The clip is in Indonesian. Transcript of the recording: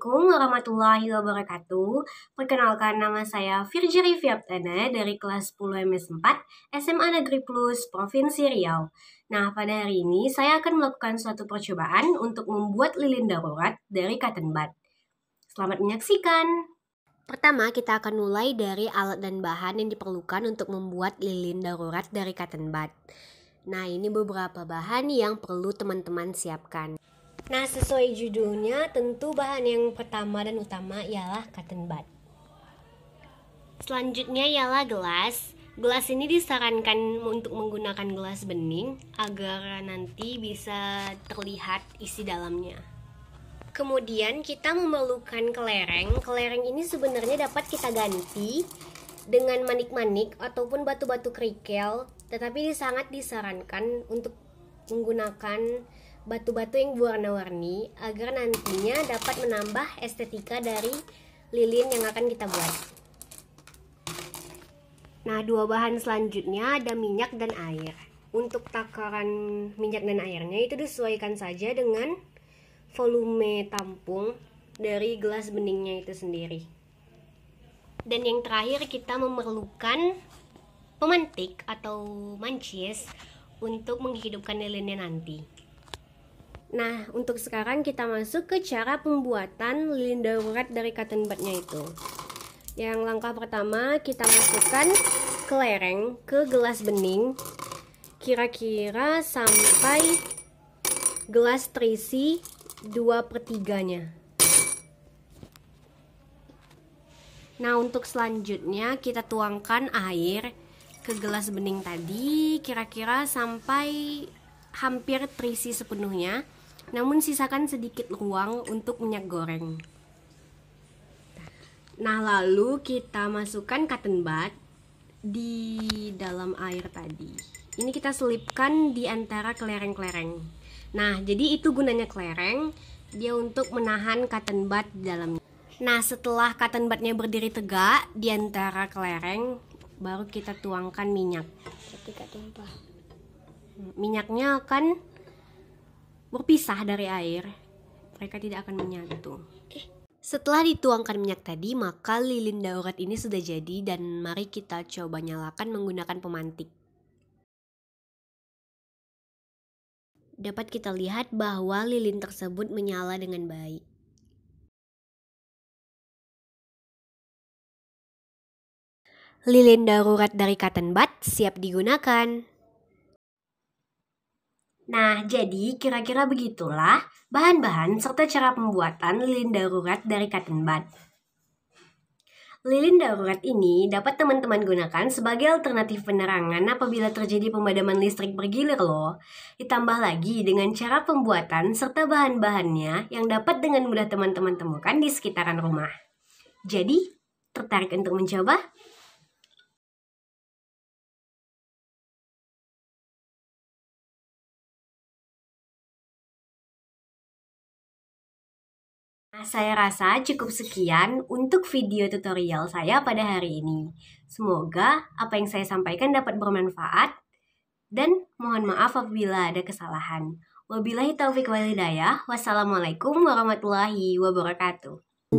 Assalamualaikum warahmatullahi wabarakatuh. Perkenalkan nama saya Virjiri Rifiaptana dari kelas 10 MS4 SMA Negeri Plus Provinsi Riau. Nah, pada hari ini saya akan melakukan suatu percobaan untuk membuat lilin darurat dari cotton bud Selamat menyaksikan. Pertama, kita akan mulai dari alat dan bahan yang diperlukan untuk membuat lilin darurat dari cotton bud. Nah, ini beberapa bahan yang perlu teman-teman siapkan. Nah, sesuai judulnya, tentu bahan yang pertama dan utama ialah cotton bud. Selanjutnya ialah gelas. Gelas ini disarankan untuk menggunakan gelas bening agar nanti bisa terlihat isi dalamnya. Kemudian kita memerlukan kelereng. Kelereng ini sebenarnya dapat kita ganti dengan manik-manik ataupun batu-batu kerikil, tetapi sangat disarankan untuk menggunakan batu-batu yang berwarna-warni agar nantinya dapat menambah estetika dari lilin yang akan kita buat. Nah, dua bahan selanjutnya ada minyak dan air. Untuk takaran minyak dan airnya itu disesuaikan saja dengan volume tampung dari gelas beningnya itu sendiri. Dan yang terakhir kita memerlukan pemantik atau mancis untuk menghidupkan lilinnya nanti. Nah, untuk sekarang kita masuk ke cara pembuatan lilin darurat dari cotton budnya itu. Yang langkah pertama, kita masukkan kelereng ke gelas bening kira-kira sampai gelas terisi dua nya nah untuk selanjutnya kita tuangkan air ke gelas bening tadi kira-kira sampai hampir terisi sepenuhnya namun sisakan sedikit ruang untuk minyak goreng nah lalu kita masukkan cotton bud di dalam air tadi ini kita selipkan di antara kelereng-kelereng Nah, jadi itu gunanya kelereng, dia untuk menahan cotton bud di dalamnya. Nah, setelah cotton budnya berdiri tegak di antara kelereng, baru kita tuangkan minyak. Ketika tumpah. Minyaknya akan berpisah dari air. Mereka tidak akan menyatu. Eh. Setelah dituangkan minyak tadi, maka lilin daurat ini sudah jadi dan mari kita coba nyalakan menggunakan pemantik. dapat kita lihat bahwa lilin tersebut menyala dengan baik. Lilin darurat dari cotton bud siap digunakan. Nah, jadi kira-kira begitulah bahan-bahan serta cara pembuatan lilin darurat dari cotton bud. Lilin darurat ini dapat teman-teman gunakan sebagai alternatif penerangan apabila terjadi pemadaman listrik bergilir loh. Ditambah lagi dengan cara pembuatan serta bahan-bahannya yang dapat dengan mudah teman-teman temukan di sekitaran rumah. Jadi, tertarik untuk mencoba? Saya rasa cukup sekian untuk video tutorial saya pada hari ini. Semoga apa yang saya sampaikan dapat bermanfaat dan mohon maaf apabila ada kesalahan. Wabillahi taufiq wal hidayah. Wassalamualaikum warahmatullahi wabarakatuh.